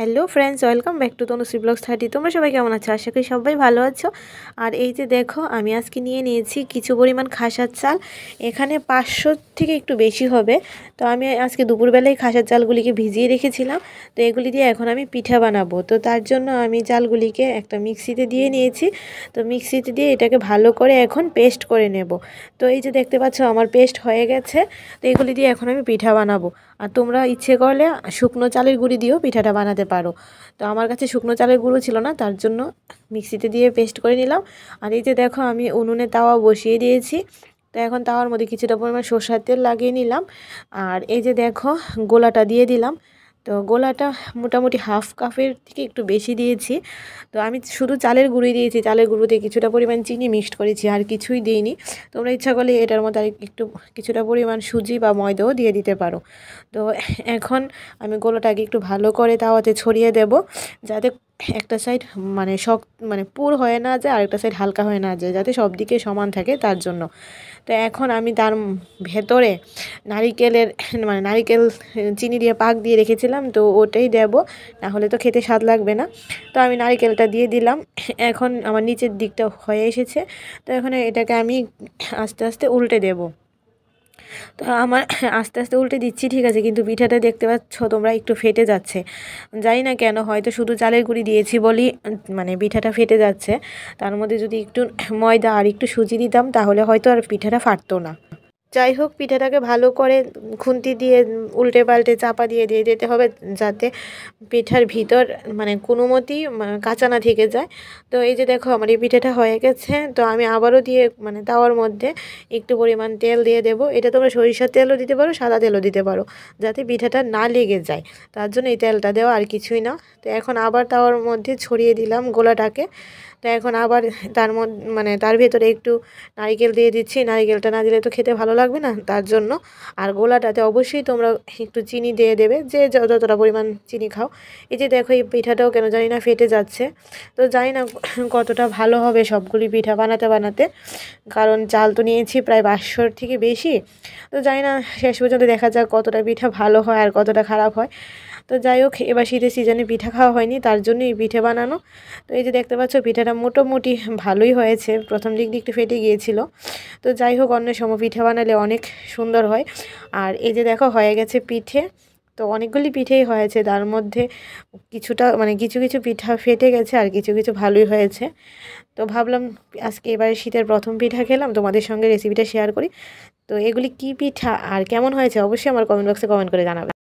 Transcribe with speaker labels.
Speaker 1: hello friends welcome back to Tanushree blogs thirty তোমরা সবাই কেমন আছো আশা করি সবাই ভালো আছো আর এই যে দেখো আমি আজকে নিয়ে নিয়েছি কিছু পরিমাণ খাসার চাল এখানে পাঁচশো থেকে একটু বেশি হবে তো আমি আজকে দুপুরবেলায় খাসার চালগুলিকে ভিজিয়ে রেখেছিলাম তো এগুলি দিয়ে এখন আমি পিঠা বানাবো তো তার জন্য আমি চালগুলিকে একটা মিক্সিতে দিয়ে নিয়েছি তো মিক্সিতে দিয়ে এটাকে ভালো করে এখন পেস্ট করে নেব তো এই যে দেখতে পাচ্ছ আমার পেস্ট হয়ে গেছে তো এগুলি দিয়ে এখন আমি পিঠা বানাবো আর তোমরা ইচ্ছে করলে শুকনো চালের গুঁড়ি দিয়েও পিঠাটা বানাতে পারো তো আমার কাছে শুকনো চালের গুঁড়ো ছিল না তার জন্য মিক্সিতে দিয়ে পেস্ট করে নিলাম আর এই যে দেখো আমি উনুনে তাওয়া বসিয়ে দিয়েছি তো এখন তাওয়ার মধ্যে কিছুটা পরিমাণ সর্ষার তেল লাগিয়ে নিলাম আর এই যে দেখো গোলাটা দিয়ে দিলাম তো গোলাটা মোটামুটি হাফ কাপের থেকে একটু বেশি দিয়েছি তো আমি শুধু চালের গুঁড়ি দিয়েছি চালের গুঁড়োতে কিছুটা পরিমাণ চিনি মিক্সড করেছি আর কিছুই দিইনি তোমরা ইচ্ছা করলে এটার মধ্যে আর একটু কিছুটা পরিমাণ সুজি বা ময়দাও দিয়ে দিতে পারো তো এখন আমি গোলাটাকে একটু ভালো করে তাওয়াতে ছড়িয়ে দেব যাতে একটা সাইড মানে শক মানে পুর হয়ে না যায় আরেকটা সাইড হালকা হয়ে না যায় যাতে সব দিকে সমান থাকে তার জন্য তো এখন আমি তার ভেতরে নারিকেলের মানে নারিকেল চিনি দিয়ে পাক দিয়ে রেখেছিলাম তো ওটাই দেব না হলে তো খেতে স্বাদ লাগবে না তো আমি নারিকেলটা দিয়ে দিলাম এখন আমার নিচের দিকটা হয়ে এসেছে তো এখন এটাকে আমি আস্তে আস্তে উল্টে দেবো তো আমার আস্তে আস্তে উল্টে দিচ্ছি ঠিক আছে কিন্তু পিঠাটা দেখতে পাচ্ছ তোমরা একটু ফেটে যাচ্ছে জানি না কেন হয়তো শুধু চালের গুঁড়ি দিয়েছি বলি মানে পিঠাটা ফেটে যাচ্ছে তার মধ্যে যদি একটু ময়দা আর একটু সুজি দিতাম তাহলে হয়তো আর পিঠাটা ফাটতো না যাই হোক পিঠাটাকে ভালো করে খুন্তি দিয়ে উল্টে পাল্টে চাপা দিয়ে দিয়ে দিতে হবে যাতে পিঠার ভিতর মানে কোনো মতেই কাঁচা না থেকে যায় তো এই যে দেখো আমার এই পিঠাটা হয়ে গেছে তো আমি আবারও দিয়ে মানে তাওয়ার মধ্যে একটু পরিমাণ তেল দিয়ে দেবো এটা তোমরা সরিষার তেলও দিতে পারো সাদা তেলও দিতে পারো যাতে পিঠাটা না লেগে যায় তার জন্য এই তেলটা দেওয়া আর কিছুই না তো এখন আবার তাওয়ার মধ্যে ছড়িয়ে দিলাম গোলাটাকে তো এখন আবার তার মধ্যে মানে তার ভেতরে একটু নারিকেল দিয়ে দিচ্ছি নারিকেলটা না দিলে তো খেতে ভালো লাগবে না তার জন্য আর গোলাটাতে অবশ্যই তোমরা একটু চিনি দিয়ে দেবে যে যতটা পরিমাণ চিনি খাও এই যে দেখো এই পিঠাটাও কেন জানি না ফেটে যাচ্ছে তো জানি না কতটা ভালো হবে সবগুলি পিঠা বানাতে বানাতে কারণ চাল তো নিয়েছি প্রায় পাঁচশোর থেকে বেশি তো জানি না শেষ পর্যন্ত দেখা যাক কতটা পিঠা ভালো হয় আর কতটা খারাপ হয় তো যাই হোক এবার শীতের সিজনে পিঠা খাওয়া হয়নি তার জন্য এই পিঠে বানানো তো এই যে দেখতে পাচ্ছ পিঠাটা মোটামুটি ভালোই হয়েছে প্রথম দিক দিয়ে একটু ফেটে গিয়েছিল তো যাই হোক অন্য সময় পিঠে বানালে অনেক সুন্দর হয় আর এই যে দেখো হয়ে গেছে পিঠে তো অনেকগুলি পিঠেই হয়েছে তার মধ্যে কিছুটা মানে কিছু কিছু পিঠা ফেটে গেছে আর কিছু কিছু ভালোই হয়েছে তো ভাবলাম আজকে এবারে শীতের প্রথম পিঠা খেলাম তোমাদের সঙ্গে রেসিপিটা শেয়ার করি তো এগুলি কি পিঠা আর কেমন হয়েছে অবশ্যই আমার কমেন্ট বক্সে কমেন্ট করে জানাবে